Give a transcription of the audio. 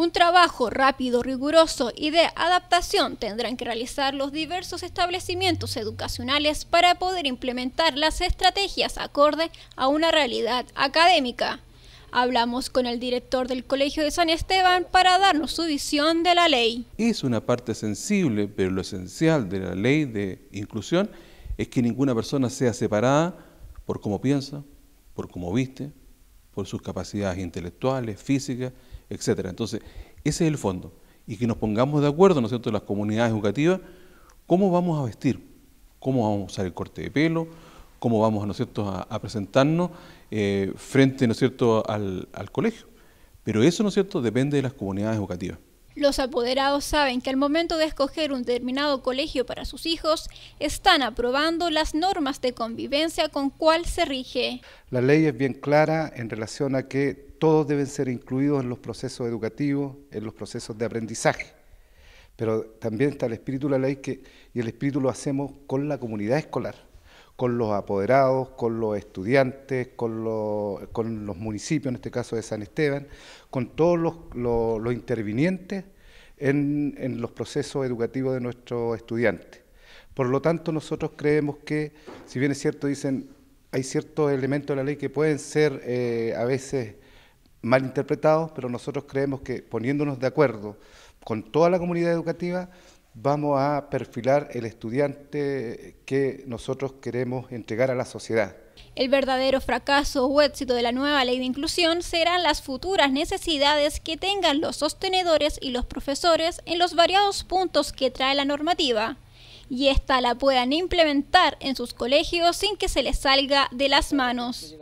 Un trabajo rápido, riguroso y de adaptación tendrán que realizar los diversos establecimientos educacionales para poder implementar las estrategias acorde a una realidad académica. Hablamos con el director del Colegio de San Esteban para darnos su visión de la ley. Es una parte sensible, pero lo esencial de la ley de inclusión es que ninguna persona sea separada por cómo piensa, por cómo viste, por sus capacidades intelectuales, físicas, Etcétera. Entonces, ese es el fondo. Y que nos pongamos de acuerdo, ¿no es cierto?, las comunidades educativas, cómo vamos a vestir, cómo vamos a usar el corte de pelo, cómo vamos, ¿no es cierto?, a, presentarnos eh, frente, ¿no es cierto?, al, al colegio. Pero eso, ¿no es cierto?, depende de las comunidades educativas. Los apoderados saben que al momento de escoger un determinado colegio para sus hijos, están aprobando las normas de convivencia con cuál se rige. La ley es bien clara en relación a que todos deben ser incluidos en los procesos educativos, en los procesos de aprendizaje. Pero también está el espíritu de la ley que, y el espíritu lo hacemos con la comunidad escolar, con los apoderados, con los estudiantes, con los, municipios, en este caso de San Esteban, con todos los, intervinientes en, los procesos educativos de nuestros estudiantes. Por lo tanto, nosotros creemos que, si bien es cierto, dicen, hay ciertos elementos de la ley que pueden ser eh, a veces interpretados, pero nosotros creemos que poniéndonos de acuerdo con toda la comunidad educativa, vamos a perfilar el estudiante que nosotros queremos entregar a la sociedad. El verdadero fracaso o éxito de la nueva ley de inclusión serán las futuras necesidades que tengan los sostenedores y los profesores en los variados puntos que trae la normativa, y ésta la puedan implementar en sus colegios sin que se les salga de las manos.